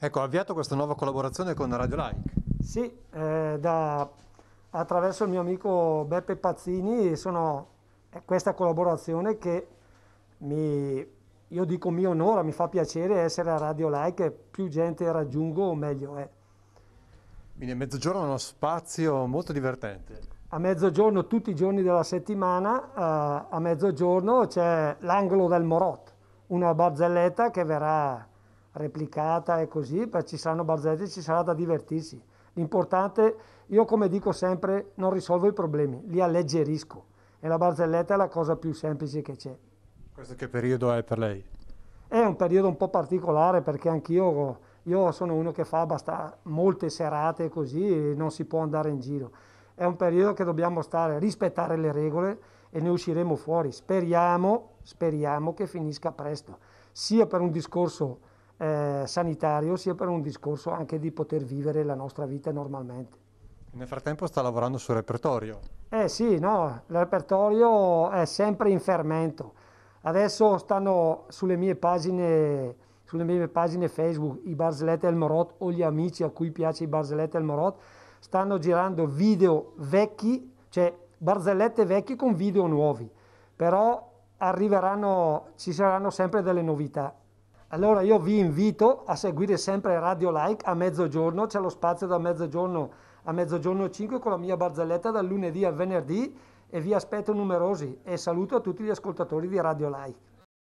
Ecco, ha avviato questa nuova collaborazione con Radio Like. Sì, eh, da, attraverso il mio amico Beppe Pazzini sono è eh, questa collaborazione che mi, io dico mi onora, mi fa piacere essere a Radio Like, più gente raggiungo meglio è. Eh. Quindi a mezzogiorno è uno spazio molto divertente. A mezzogiorno tutti i giorni della settimana, eh, a mezzogiorno c'è l'angolo del Morot, una barzelletta che verrà replicata e così, ci saranno barzellette, ci sarà da divertirsi. L'importante, io come dico sempre, non risolvo i problemi, li alleggerisco. E la barzelletta è la cosa più semplice che c'è. Questo che periodo è per lei? È un periodo un po' particolare perché anch'io io sono uno che fa molte serate così e non si può andare in giro. È un periodo che dobbiamo stare, rispettare le regole e ne usciremo fuori. Speriamo, speriamo che finisca presto, sia per un discorso eh, sanitario sia per un discorso anche di poter vivere la nostra vita normalmente. Nel frattempo sta lavorando sul repertorio. Eh sì, no, il repertorio è sempre in fermento. Adesso stanno sulle mie pagine, sulle mie pagine Facebook i Barzellette El Morot o gli amici a cui piace i Barzellette El Morot, stanno girando video vecchi, cioè barzellette vecchie con video nuovi, però arriveranno, ci saranno sempre delle novità. Allora io vi invito a seguire sempre Radio Like a mezzogiorno, c'è lo spazio da mezzogiorno a mezzogiorno 5 con la mia barzelletta dal lunedì al venerdì e vi aspetto numerosi e saluto a tutti gli ascoltatori di Radio Like.